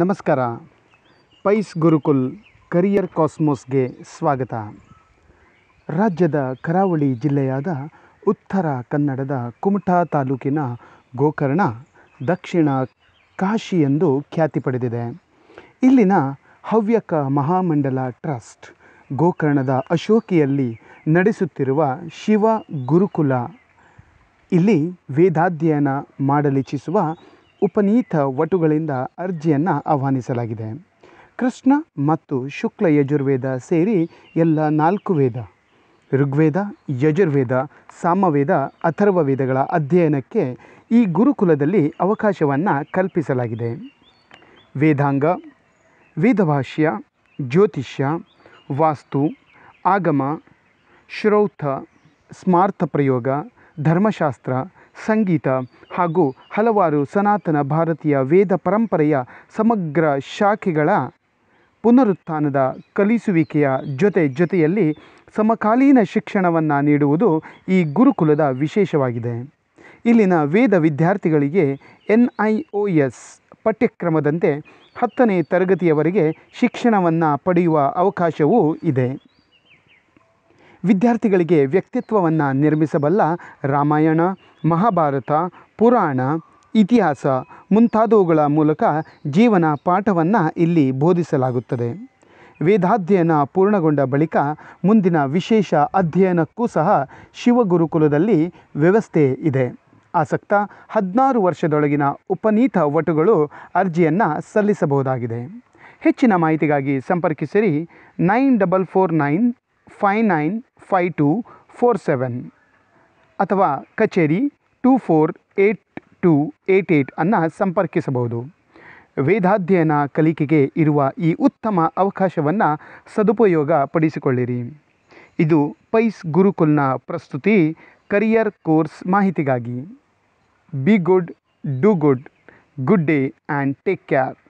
ನಮಸ್ಕಾರ pies gurukul career ಕಾಸ್ಮೋಸ್ಗೆ ಸ್ವಾಗತ ರಾಜ್ಯದ ಕರಾವಳಿ ಜಿಲ್ಲೆಯಾದ ಉತ್ತರ ಕನ್ನಡದ ಕುಮಟಾ ತಾಲೂಕಿನ ಗೋಕರ್ಣ ದಕ್ಷಿಣ ಕಾಶಿ ಎಂದು ಖ್ಯಾತಿ ಪಡೆದಿದೆ ಇಲ್ಲಿನ ಹವ್ಯಕ ಮಹಾಮಂಡಲ ಟ್ರಸ್ಟ್ ಗೋಕರ್ಣದ ಅಶೋಕಿಯಲ್ಲಿ ನಡೆಸುತ್ತಿರುವ ಶಿವ ಗುರುಕುಲ ಇಲ್ಲಿ ವೇದಾಧ್ಯಯನ ಮಾಡಲಿಚ್ಛಿಸುವ ಉಪನೀತ ವಟುಗಳಿಂದ ಅರ್ಜಿಯನ್ನು ಆಹ್ವಾನಿಸಲಾಗಿದೆ ಕೃಷ್ಣ ಮತ್ತು ಶುಕ್ಲ ಯಜುರ್ವೇದ ಸೇರಿ ಎಲ್ಲ ನಾಲ್ಕು ವೇದ ಋಗ್ವೇದ ಯಜುರ್ವೇದ ಸಾಮವೇದ ಅಥರ್ವ ವೇದಗಳ ಅಧ್ಯಯನಕ್ಕೆ ಈ ಗುರುಕುಲದಲ್ಲಿ ಅವಕಾಶವನ್ನು ಕಲ್ಪಿಸಲಾಗಿದೆ ವೇದಾಂಗ ವೇದಭಾಷ್ಯ ಜ್ಯೋತಿಷ್ಯ ವಾಸ್ತು ಆಗಮ ಶ್ರೌತ ಸ್ಮಾರ್ಥ ಪ್ರಯೋಗ ಧರ್ಮಶಾಸ್ತ್ರ ಸಂಗೀತ ಹಾಗೂ ಹಲವಾರು ಸನಾತನ ಭಾರತೀಯ ವೇದ ಪರಂಪರೆಯ ಸಮಗ್ರ ಶಾಖೆಗಳ ಪುನರುತ್ಥಾನದ ಕಲಿಸುವಿಕೆಯ ಜೊತೆ ಜೊತೆಯಲ್ಲಿ ಸಮಕಾಲೀನ ಶಿಕ್ಷಣವನ್ನು ನೀಡುವುದು ಈ ಗುರುಕುಲದ ವಿಶೇಷವಾಗಿದೆ ಇಲ್ಲಿನ ವೇದ ವಿದ್ಯಾರ್ಥಿಗಳಿಗೆ ಎನ್ ಐ ಒ ಎಸ್ ಪಠ್ಯಕ್ರಮದಂತೆ ಹತ್ತನೇ ತರಗತಿಯವರೆಗೆ ಶಿಕ್ಷಣವನ್ನು ಪಡೆಯುವ ಅವಕಾಶವೂ ಇದೆ ವಿದ್ಯಾರ್ಥಿಗಳಿಗೆ ವ್ಯಕ್ತಿತ್ವವನ್ನು ನಿರ್ಮಿಸಬಲ್ಲ ರಾಮಾಯಣ ಮಹಾಭಾರತ ಪುರಾಣ ಇತಿಹಾಸ ಮುಂತಾದವುಗಳ ಮೂಲಕ ಜೀವನ ಪಾಠವನ್ನು ಇಲ್ಲಿ ಬೋಧಿಸಲಾಗುತ್ತದೆ ವೇದಾಧ್ಯಯನ ಪೂರ್ಣಗೊಂಡ ಬಳಿಕ ಮುಂದಿನ ವಿಶೇಷ ಅಧ್ಯಯನಕ್ಕೂ ಸಹ ಶಿವಗುರುಕುಲದಲ್ಲಿ ವ್ಯವಸ್ಥೆ ಇದೆ ಆಸಕ್ತ ಹದಿನಾರು ವರ್ಷದೊಳಗಿನ ಉಪನೀತ ವಟುಗಳು ಅರ್ಜಿಯನ್ನು ಸಲ್ಲಿಸಬಹುದಾಗಿದೆ ಹೆಚ್ಚಿನ ಮಾಹಿತಿಗಾಗಿ ಸಂಪರ್ಕಿಸಿರಿ nine double four nine five nine five two four seven ಅಥವಾ ಕಚೇರಿ two four eight two eight eight ಅನ್ನು ಸಂಪರ್ಕಿಸಬಹುದು ವೇದಾಧ್ಯಯನ ಕಲಿಕೆಗೆ ಇರುವ ಈ ಉತ್ತಮ ಅವಕಾಶವನ್ನು ಸದುಪಯೋಗ ಪಡಿಸಿಕೊಳ್ಳಿರಿ ಇದು ಪೈಸ್ ಗುರುಕುಲ್ನ ಪ್ರಸ್ತುತಿ ಕರಿಯರ್ ಕೋರ್ಸ್ ಮಾಹಿತಿಗಾಗಿ be good do good good day and take care